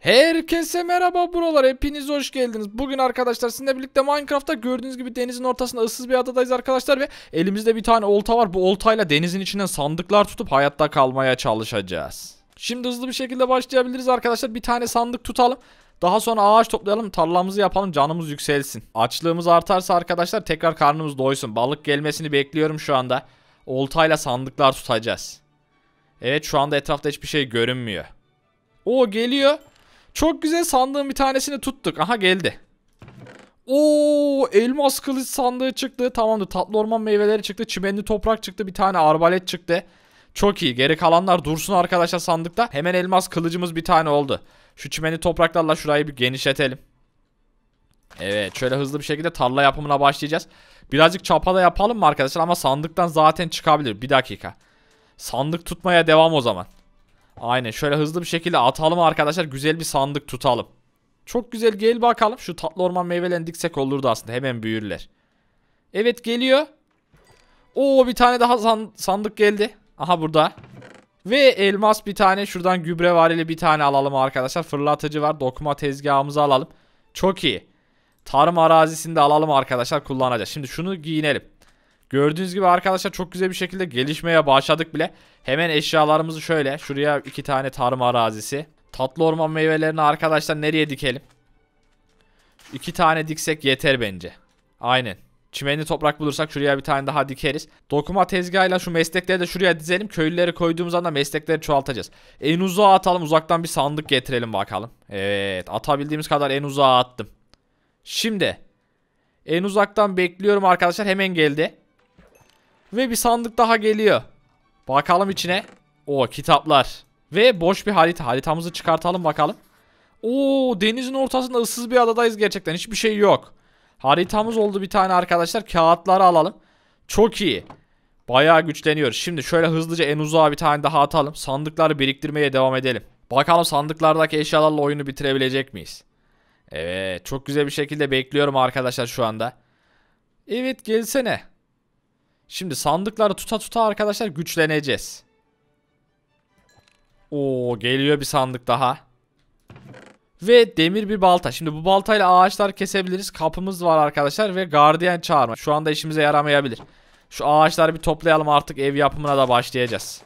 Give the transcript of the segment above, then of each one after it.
Herkese merhaba buralar hepiniz hoş geldiniz. Bugün arkadaşlar sizinle birlikte Minecraft'ta gördüğünüz gibi denizin ortasında ıssız bir adadayız arkadaşlar ve elimizde bir tane olta var. Bu oltayla denizin içinden sandıklar tutup hayatta kalmaya çalışacağız. Şimdi hızlı bir şekilde başlayabiliriz arkadaşlar. Bir tane sandık tutalım. Daha sonra ağaç toplayalım, tarlamızı yapalım, canımız yükselsin. Açlığımız artarsa arkadaşlar tekrar karnımız doysun. Balık gelmesini bekliyorum şu anda. Oltayla sandıklar tutacağız. Evet şu anda etrafta hiçbir şey görünmüyor. O geliyor. Çok güzel sandığın bir tanesini tuttuk. Aha geldi. Oo, elmas kılıç sandığı çıktı. Tamamdır. Tatlı orman meyveleri çıktı. Çimenli toprak çıktı. Bir tane arbalet çıktı. Çok iyi. Geri kalanlar dursun arkadaşlar sandıkta. Hemen elmas kılıcımız bir tane oldu. Şu çimenli topraklarla şurayı bir genişletelim. Evet şöyle hızlı bir şekilde tarla yapımına başlayacağız. Birazcık çapada yapalım mı arkadaşlar ama sandıktan zaten çıkabilir. Bir dakika. Sandık tutmaya devam o zaman. Aynen şöyle hızlı bir şekilde atalım arkadaşlar. Güzel bir sandık tutalım. Çok güzel gel bakalım. Şu tatlı orman meyvelerini diksek olurdu aslında. Hemen büyürler. Evet geliyor. Oo bir tane daha sandık geldi. Aha burada. Ve elmas bir tane şuradan gübre varili bir tane alalım arkadaşlar. Fırlatıcı var. Dokuma tezgahımızı alalım. Çok iyi. Tarım arazisini de alalım arkadaşlar kullanacağız. Şimdi şunu giyinelim. Gördüğünüz gibi arkadaşlar çok güzel bir şekilde gelişmeye başladık bile. Hemen eşyalarımızı şöyle şuraya iki tane tarım arazisi. Tatlı orman meyvelerini arkadaşlar nereye dikelim? İki tane diksek yeter bence. Aynen. Çimenli toprak bulursak şuraya bir tane daha dikeriz. Dokuma tezgahıyla şu meslekleri de şuraya dizelim. Köylüleri koyduğumuz anda meslekleri çoğaltacağız. En uzağa atalım. Uzaktan bir sandık getirelim bakalım. Evet. Atabildiğimiz kadar en uzağa attım. Şimdi. En uzaktan bekliyorum arkadaşlar. Hemen geldi. Ve bir sandık daha geliyor. Bakalım içine. O kitaplar. Ve boş bir harita. Haritamızı çıkartalım bakalım. Oo denizin ortasında ıssız bir adadayız gerçekten. Hiçbir şey yok. Haritamız oldu bir tane arkadaşlar. Kağıtları alalım. Çok iyi. Bayağı güçleniyor. Şimdi şöyle hızlıca en uzağa bir tane daha atalım. Sandıkları biriktirmeye devam edelim. Bakalım sandıklardaki eşyalarla oyunu bitirebilecek miyiz? Evet çok güzel bir şekilde bekliyorum arkadaşlar şu anda. Evet gelsene. Şimdi sandıkları tuta tuta arkadaşlar güçleneceğiz. Oo geliyor bir sandık daha. Ve demir bir balta. Şimdi bu baltayla ağaçlar kesebiliriz. Kapımız var arkadaşlar ve gardiyan çağırma. Şu anda işimize yaramayabilir. Şu ağaçları bir toplayalım artık ev yapımına da başlayacağız.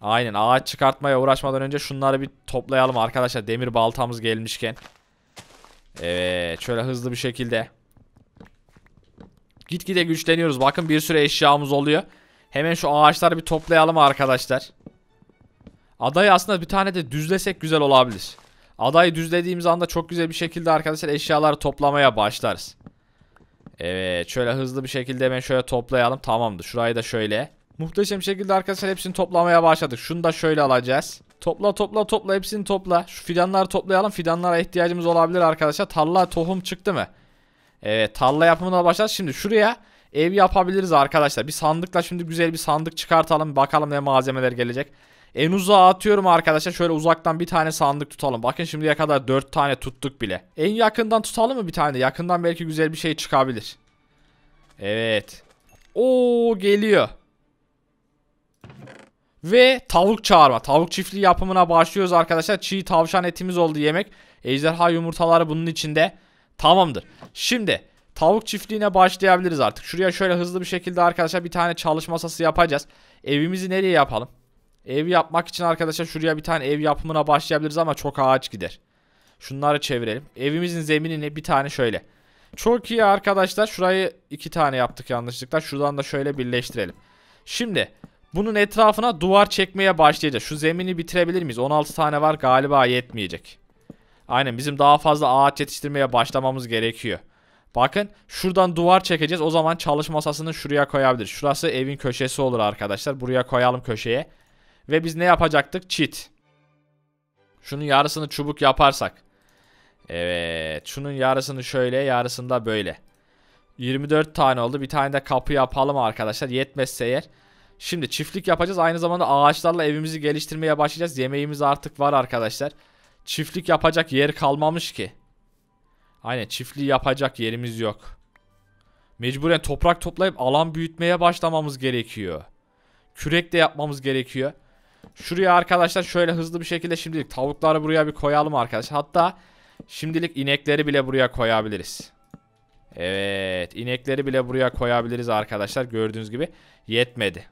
Aynen ağaç çıkartmaya uğraşmadan önce şunları bir toplayalım arkadaşlar. Demir baltamız gelmişken. Evet şöyle hızlı bir şekilde. Gitgide güçleniyoruz. Bakın bir sürü eşyamız oluyor. Hemen şu ağaçları bir toplayalım arkadaşlar. Adayı aslında bir tane de düzlesek güzel olabilir. Adayı düzlediğimiz anda çok güzel bir şekilde arkadaşlar eşyaları toplamaya başlarız. Evet şöyle hızlı bir şekilde hemen şöyle toplayalım. Tamamdır. Şurayı da şöyle. Muhteşem şekilde arkadaşlar hepsini toplamaya başladık. Şunu da şöyle alacağız. Topla topla topla hepsini topla. Şu fidanları toplayalım. Fidanlara ihtiyacımız olabilir arkadaşlar. Tarla tohum çıktı mı? e, tarla yapımına başlar. Şimdi şuraya ev yapabiliriz arkadaşlar. Bir sandıkla şimdi güzel bir sandık çıkartalım. Bakalım ne malzemeler gelecek. En uzağa atıyorum arkadaşlar. Şöyle uzaktan bir tane sandık tutalım. Bakın şimdiye kadar 4 tane tuttuk bile. En yakından tutalım mı bir tane? Yakından belki güzel bir şey çıkabilir. Evet. Oo geliyor. Ve tavuk çağırma. Tavuk çiftliği yapımına başlıyoruz arkadaşlar. Çiğ tavşan etimiz oldu yemek. Ejderha yumurtaları bunun içinde. Tamamdır. Şimdi tavuk çiftliğine başlayabiliriz artık. Şuraya şöyle hızlı bir şekilde arkadaşlar bir tane çalışma masası yapacağız. Evimizi nereye yapalım? Ev yapmak için arkadaşlar şuraya bir tane ev yapımına başlayabiliriz ama çok ağaç gider. Şunları çevirelim. Evimizin zeminini bir tane şöyle. Çok iyi arkadaşlar. Şurayı iki tane yaptık yanlışlıkla. Şuradan da şöyle birleştirelim. Şimdi bunun etrafına duvar çekmeye başlayacağız. Şu zemini bitirebilir miyiz? 16 tane var galiba yetmeyecek. Aynen bizim daha fazla ağaç yetiştirmeye başlamamız gerekiyor. Bakın şuradan duvar çekeceğiz. O zaman çalışma masasını şuraya koyabiliriz. Şurası evin köşesi olur arkadaşlar. Buraya koyalım köşeye. Ve biz ne yapacaktık? Çit. Şunun yarısını çubuk yaparsak. Evet. Şunun yarısını şöyle yarısını da böyle. 24 tane oldu. Bir tane de kapı yapalım arkadaşlar. Yetmezse eğer. Şimdi çiftlik yapacağız. Aynı zamanda ağaçlarla evimizi geliştirmeye başlayacağız. Yemeğimiz artık var arkadaşlar. Arkadaşlar. Çiftlik yapacak yer kalmamış ki. Aynen çiftliği yapacak yerimiz yok. Mecburen toprak toplayıp alan büyütmeye başlamamız gerekiyor. Kürek de yapmamız gerekiyor. Şuraya arkadaşlar şöyle hızlı bir şekilde şimdilik tavukları buraya bir koyalım arkadaşlar. Hatta şimdilik inekleri bile buraya koyabiliriz. Evet inekleri bile buraya koyabiliriz arkadaşlar. Gördüğünüz gibi yetmedi.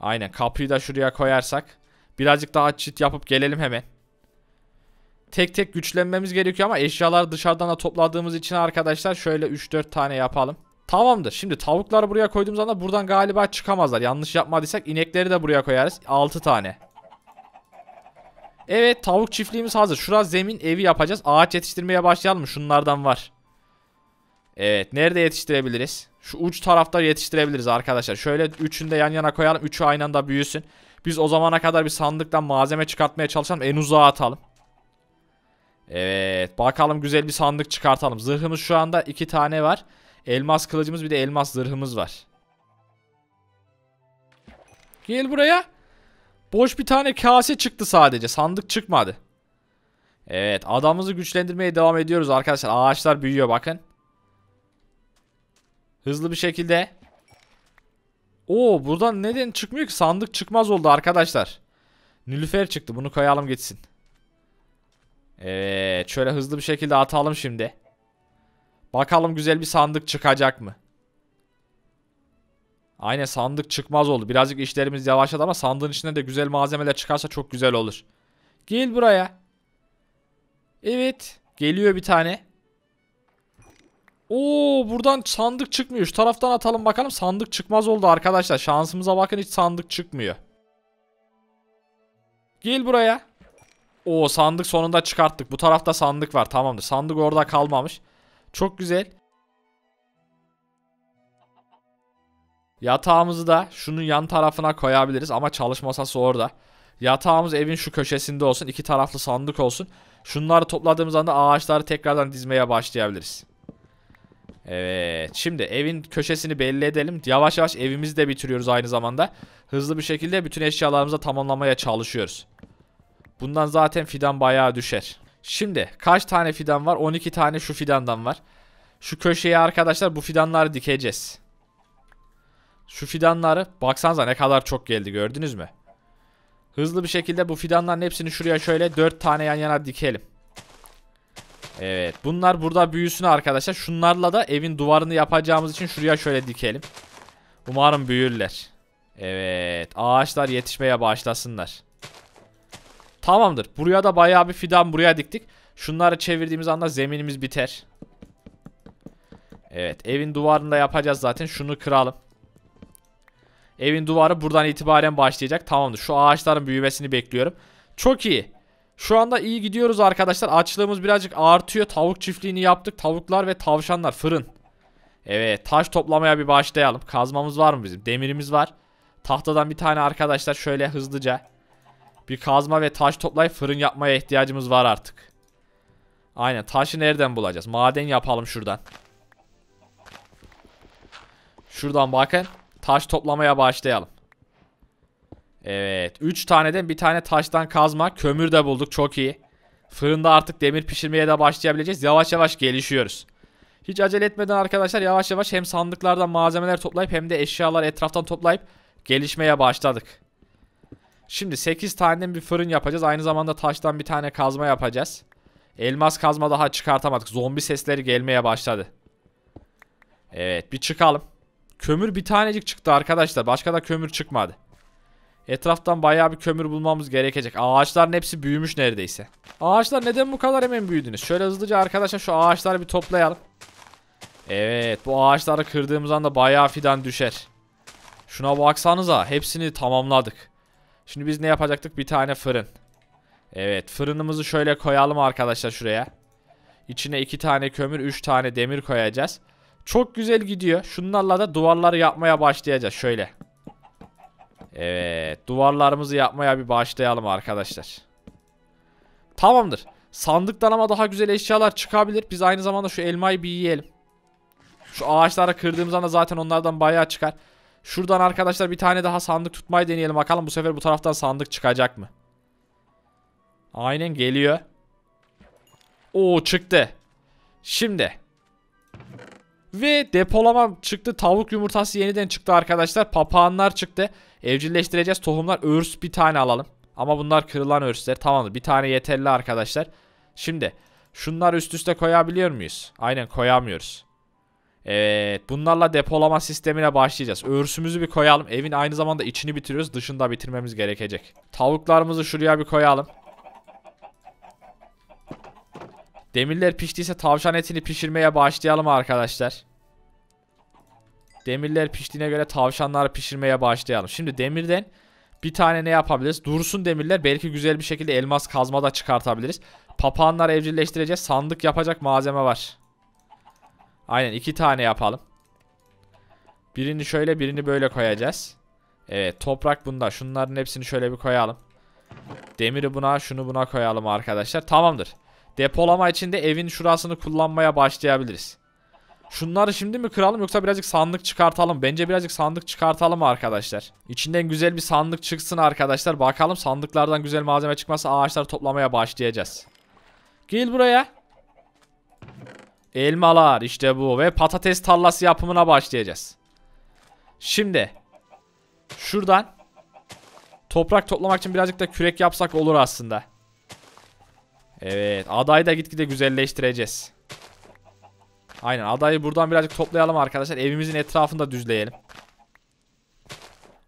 Aynen kapıyı da şuraya koyarsak. Birazcık daha çit yapıp gelelim hemen tek tek güçlenmemiz gerekiyor ama eşyalar dışarıdan da topladığımız için arkadaşlar şöyle 3-4 tane yapalım. Tamamdır. Şimdi tavukları buraya koyduğumuz anda buradan galiba çıkamazlar. Yanlış yapmadıysak inekleri de buraya koyarız. 6 tane. Evet tavuk çiftliğimiz hazır. Şura zemin evi yapacağız. Ağaç yetiştirmeye başlayalım. Şunlardan var. Evet nerede yetiştirebiliriz? Şu uç tarafta yetiştirebiliriz arkadaşlar. Şöyle üçünü de yan yana koyalım. Üçü aynı anda büyüsün. Biz o zamana kadar bir sandıktan malzeme çıkartmaya çalışalım. En uzağa atalım. Evet bakalım güzel bir sandık çıkartalım. Zırhımız şu anda iki tane var. Elmas kılıcımız bir de elmas zırhımız var. Gel buraya. Boş bir tane kase çıktı sadece. Sandık çıkmadı. Evet adamımızı güçlendirmeye devam ediyoruz arkadaşlar. Ağaçlar büyüyor bakın. Hızlı bir şekilde. Oo buradan neden çıkmıyor ki? Sandık çıkmaz oldu arkadaşlar. Nilüfer çıktı. Bunu koyalım gitsin. Evet şöyle hızlı bir şekilde atalım şimdi. Bakalım güzel bir sandık çıkacak mı? Aynen sandık çıkmaz oldu. Birazcık işlerimiz yavaşladı ama sandığın içinde de güzel malzemeler çıkarsa çok güzel olur. Gel buraya. Evet. Geliyor bir tane. Oo buradan sandık çıkmıyor. Şu taraftan atalım bakalım. Sandık çıkmaz oldu arkadaşlar. Şansımıza bakın hiç sandık çıkmıyor. Gel buraya. O sandık sonunda çıkarttık. Bu tarafta sandık var. Tamamdır. Sandık orada kalmamış. Çok güzel. Yatağımızı da şunun yan tarafına koyabiliriz ama çalışma masası orada. Yatağımız evin şu köşesinde olsun. İki taraflı sandık olsun. Şunları topladığımız anda ağaçları tekrardan dizmeye başlayabiliriz. Evet. Şimdi evin köşesini belli edelim. Yavaş yavaş evimizi de bitiriyoruz aynı zamanda. Hızlı bir şekilde bütün eşyalarımızı tamamlamaya çalışıyoruz. Bundan zaten fidan bayağı düşer. Şimdi kaç tane fidan var? 12 tane şu fidandan var. Şu köşeye arkadaşlar bu fidanları dikeceğiz. Şu fidanları baksanıza ne kadar çok geldi gördünüz mü? Hızlı bir şekilde bu fidanların hepsini şuraya şöyle 4 tane yan yana dikelim. Evet bunlar burada büyüsün arkadaşlar. Şunlarla da evin duvarını yapacağımız için şuraya şöyle dikelim. Umarım büyürler. Evet ağaçlar yetişmeye başlasınlar. Tamamdır. Buraya da bayağı bir fidan buraya diktik. Şunları çevirdiğimiz anda zeminimiz biter. Evet evin duvarını da yapacağız zaten. Şunu kıralım. Evin duvarı buradan itibaren başlayacak. Tamamdır. Şu ağaçların büyümesini bekliyorum. Çok iyi. Şu anda iyi gidiyoruz arkadaşlar. Açlığımız birazcık artıyor. Tavuk çiftliğini yaptık. Tavuklar ve tavşanlar. Fırın. Evet taş toplamaya bir başlayalım. Kazmamız var mı bizim? Demirimiz var. Tahtadan bir tane arkadaşlar şöyle hızlıca bir kazma ve taş toplayıp fırın yapmaya ihtiyacımız var artık. Aynen taşı nereden bulacağız? Maden yapalım şuradan. Şuradan bakın. Taş toplamaya başlayalım. Evet. 3 taneden bir tane taştan kazma. Kömür de bulduk. Çok iyi. Fırında artık demir pişirmeye de başlayabileceğiz. Yavaş yavaş gelişiyoruz. Hiç acele etmeden arkadaşlar yavaş yavaş hem sandıklardan malzemeler toplayıp hem de eşyalar etraftan toplayıp gelişmeye başladık. Şimdi 8 tane bir fırın yapacağız. Aynı zamanda taştan bir tane kazma yapacağız. Elmas kazma daha çıkartamadık. Zombi sesleri gelmeye başladı. Evet bir çıkalım. Kömür bir tanecik çıktı arkadaşlar. Başka da kömür çıkmadı. Etraftan baya bir kömür bulmamız gerekecek. Ağaçların hepsi büyümüş neredeyse. Ağaçlar neden bu kadar hemen büyüdünüz? Şöyle hızlıca arkadaşlar şu ağaçları bir toplayalım. Evet bu ağaçları kırdığımız anda baya fidan düşer. Şuna baksanıza hepsini tamamladık. Şimdi biz ne yapacaktık? Bir tane fırın. Evet fırınımızı şöyle koyalım arkadaşlar şuraya. İçine iki tane kömür, üç tane demir koyacağız. Çok güzel gidiyor. Şunlarla da duvarları yapmaya başlayacağız şöyle. Evet duvarlarımızı yapmaya bir başlayalım arkadaşlar. Tamamdır. Sandıktan ama daha güzel eşyalar çıkabilir. Biz aynı zamanda şu elmayı bir yiyelim. Şu ağaçlara kırdığımız anda zaten onlardan bayağı çıkar. Şuradan arkadaşlar bir tane daha sandık tutmayı deneyelim. Bakalım bu sefer bu taraftan sandık çıkacak mı? Aynen geliyor. Oo çıktı. Şimdi. Ve depolama çıktı. Tavuk yumurtası yeniden çıktı arkadaşlar. Papağanlar çıktı. Evcilleştireceğiz tohumlar. Örs bir tane alalım. Ama bunlar kırılan örsler. Tamamdır. Bir tane yeterli arkadaşlar. Şimdi şunlar üst üste koyabiliyor muyuz? Aynen koyamıyoruz. Evet bunlarla depolama sistemine başlayacağız. Örsümüzü bir koyalım. Evin aynı zamanda içini bitiriyoruz. Dışında bitirmemiz gerekecek. Tavuklarımızı şuraya bir koyalım. Demirler piştiyse tavşan etini pişirmeye başlayalım arkadaşlar. Demirler piştiğine göre tavşanları pişirmeye başlayalım. Şimdi demirden bir tane ne yapabiliriz? Dursun demirler. Belki güzel bir şekilde elmas kazmada çıkartabiliriz. Papağanları evcilleştireceğiz. Sandık yapacak malzeme var. Aynen iki tane yapalım. Birini şöyle birini böyle koyacağız. Evet toprak bunda. Şunların hepsini şöyle bir koyalım. Demiri buna şunu buna koyalım arkadaşlar. Tamamdır. Depolama için de evin şurasını kullanmaya başlayabiliriz. Şunları şimdi mi kıralım yoksa birazcık sandık çıkartalım. Bence birazcık sandık çıkartalım arkadaşlar. İçinden güzel bir sandık çıksın arkadaşlar. Bakalım sandıklardan güzel malzeme çıkmazsa ağaçları toplamaya başlayacağız. Gel buraya. Elmalar işte bu ve patates tarlası yapımına başlayacağız. Şimdi şuradan toprak toplamak için birazcık da kürek yapsak olur aslında. Evet adayı da gitgide güzelleştireceğiz. Aynen adayı buradan birazcık toplayalım arkadaşlar. Evimizin etrafında düzleyelim.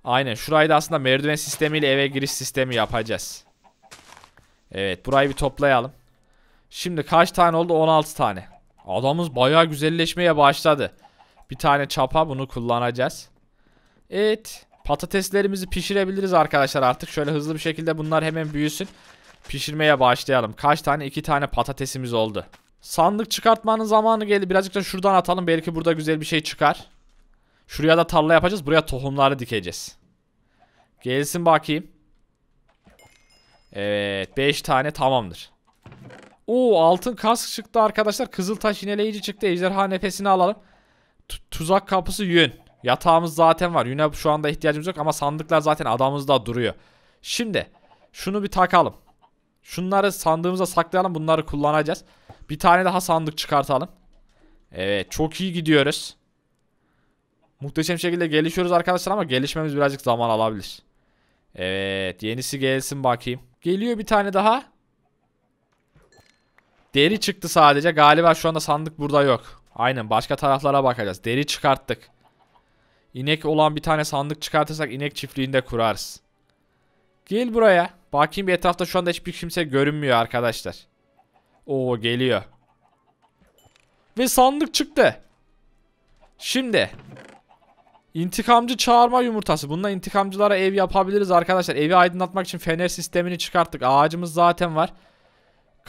Aynen şurayı da aslında merdiven sistemiyle eve giriş sistemi yapacağız. Evet burayı bir toplayalım. Şimdi kaç tane oldu? 16 tane. Adamız bayağı güzelleşmeye başladı. Bir tane çapa bunu kullanacağız. Evet. Patateslerimizi pişirebiliriz arkadaşlar artık. Şöyle hızlı bir şekilde bunlar hemen büyüsün. Pişirmeye başlayalım. Kaç tane? iki tane patatesimiz oldu. Sandık çıkartmanın zamanı geldi. Birazcık da şuradan atalım. Belki burada güzel bir şey çıkar. Şuraya da tarla yapacağız. Buraya tohumları dikeceğiz. Gelsin bakayım. Evet. beş tane tamamdır. Oo altın kask çıktı arkadaşlar. Kızıltaş yineleyici çıktı. Ejderha nefesini alalım. T tuzak kapısı yün. Yatağımız zaten var. Yüne şu anda ihtiyacımız yok ama sandıklar zaten adamımızda duruyor. Şimdi şunu bir takalım. Şunları sandığımıza saklayalım. Bunları kullanacağız. Bir tane daha sandık çıkartalım. Evet çok iyi gidiyoruz. Muhteşem şekilde gelişiyoruz arkadaşlar ama gelişmemiz birazcık zaman alabilir. Evet yenisi gelsin bakayım. Geliyor bir tane daha. Deri çıktı sadece. Galiba şu anda sandık burada yok. Aynen başka taraflara bakacağız. Deri çıkarttık. İnek olan bir tane sandık çıkartırsak inek çiftliğinde kurarız. Gel buraya. Bakayım bir etrafta şu anda hiçbir kimse görünmüyor arkadaşlar. Oo geliyor. Ve sandık çıktı. Şimdi. İntikamcı çağırma yumurtası. Bununla intikamcılara ev yapabiliriz arkadaşlar. Evi aydınlatmak için fener sistemini çıkarttık. Ağacımız zaten var.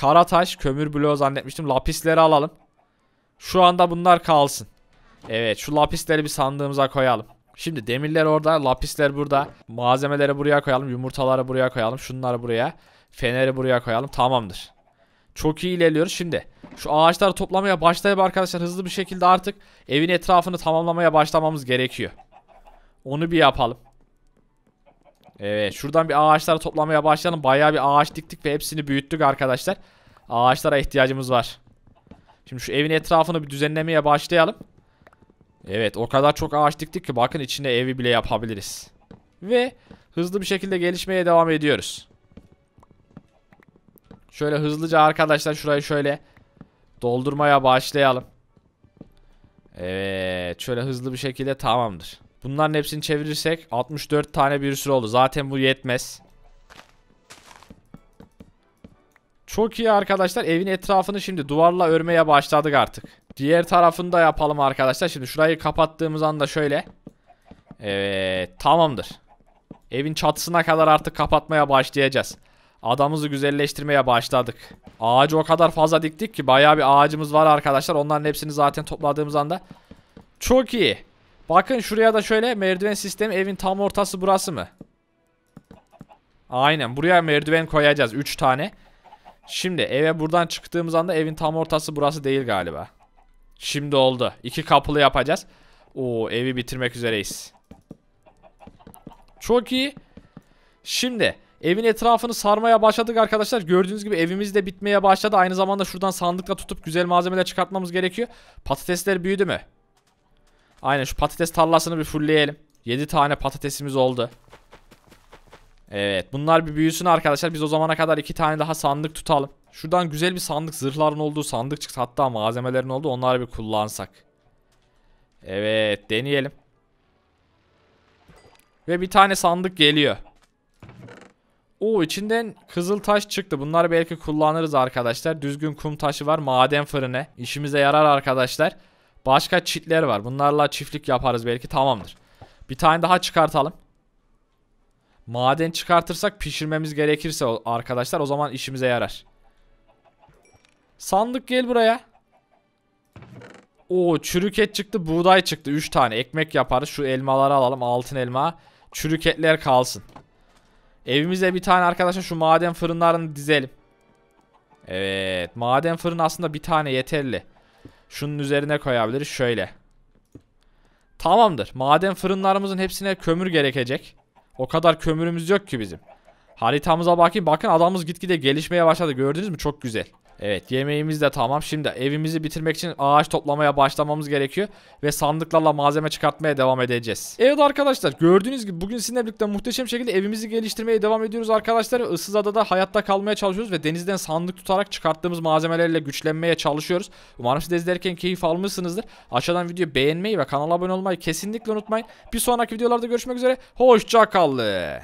Karataş kömür bloğu zannetmiştim. Lapisleri alalım. Şu anda bunlar kalsın. Evet şu lapisleri bir sandığımıza koyalım. Şimdi demirler orada, lapisler burada. Malzemeleri buraya koyalım, yumurtaları buraya koyalım, şunları buraya. Feneri buraya koyalım. Tamamdır. Çok iyi ilerliyoruz. Şimdi şu ağaçları toplamaya başlayıp arkadaşlar hızlı bir şekilde artık evin etrafını tamamlamaya başlamamız gerekiyor. Onu bir yapalım. Evet şuradan bir ağaçlara toplamaya başlayalım. Bayağı bir ağaç diktik ve hepsini büyüttük arkadaşlar. Ağaçlara ihtiyacımız var. Şimdi şu evin etrafını bir düzenlemeye başlayalım. Evet o kadar çok ağaç diktik ki bakın içinde evi bile yapabiliriz. Ve hızlı bir şekilde gelişmeye devam ediyoruz. Şöyle hızlıca arkadaşlar şurayı şöyle doldurmaya başlayalım. Evet şöyle hızlı bir şekilde tamamdır. Bunların hepsini çevirirsek 64 tane bir sürü oldu. Zaten bu yetmez. Çok iyi arkadaşlar. Evin etrafını şimdi duvarla örmeye başladık artık. Diğer tarafını da yapalım arkadaşlar. Şimdi şurayı kapattığımız anda şöyle. Evet tamamdır. Evin çatısına kadar artık kapatmaya başlayacağız. Adamızı güzelleştirmeye başladık. Ağacı o kadar fazla diktik ki bayağı bir ağacımız var arkadaşlar. Onların hepsini zaten topladığımız anda. Çok iyi. Bakın şuraya da şöyle merdiven sistemi evin tam ortası burası mı? Aynen buraya merdiven koyacağız 3 tane. Şimdi eve buradan çıktığımız anda evin tam ortası burası değil galiba. Şimdi oldu. İki kapılı yapacağız. Oo evi bitirmek üzereyiz. Çok iyi. Şimdi evin etrafını sarmaya başladık arkadaşlar. Gördüğünüz gibi evimiz de bitmeye başladı. Aynı zamanda şuradan sandıkla tutup güzel malzemeler çıkartmamız gerekiyor. Patatesler büyüdü mü? Aynen şu patates tarlasını bir fullleyelim. 7 tane patatesimiz oldu. Evet bunlar bir büyüsün arkadaşlar. Biz o zamana kadar 2 tane daha sandık tutalım. Şuradan güzel bir sandık zırhların olduğu sandık çıktı. Hatta malzemelerin olduğu onları bir kullansak. Evet deneyelim. Ve bir tane sandık geliyor. Oo içinden kızıl taş çıktı. Bunları belki kullanırız arkadaşlar. Düzgün kum taşı var. Maden fırını. İşimize yarar arkadaşlar. Başka çitler var. Bunlarla çiftlik yaparız belki. Tamamdır. Bir tane daha çıkartalım. Maden çıkartırsak pişirmemiz gerekirse arkadaşlar o zaman işimize yarar. Sandık gel buraya. Oo çürük et çıktı buğday çıktı 3 tane ekmek yaparız şu elmaları alalım altın elma çürük etler kalsın. Evimize bir tane arkadaşlar şu maden fırınlarını dizelim. Evet maden fırın aslında bir tane yeterli. Şunun üzerine koyabiliriz şöyle. Tamamdır. Maden fırınlarımızın hepsine kömür gerekecek. O kadar kömürümüz yok ki bizim. Haritamıza bakayım. Bakın adamımız gitgide gelişmeye başladı. Gördünüz mü? Çok güzel. Evet yemeğimiz de tamam. Şimdi evimizi bitirmek için ağaç toplamaya başlamamız gerekiyor. Ve sandıklarla malzeme çıkartmaya devam edeceğiz. Evet arkadaşlar gördüğünüz gibi bugün sizinle birlikte muhteşem şekilde evimizi geliştirmeye devam ediyoruz arkadaşlar. Issız adada hayatta kalmaya çalışıyoruz ve denizden sandık tutarak çıkarttığımız malzemelerle güçlenmeye çalışıyoruz. Umarım siz de izlerken keyif almışsınızdır. Aşağıdan videoyu beğenmeyi ve kanala abone olmayı kesinlikle unutmayın. Bir sonraki videolarda görüşmek üzere. Hoşçakalın.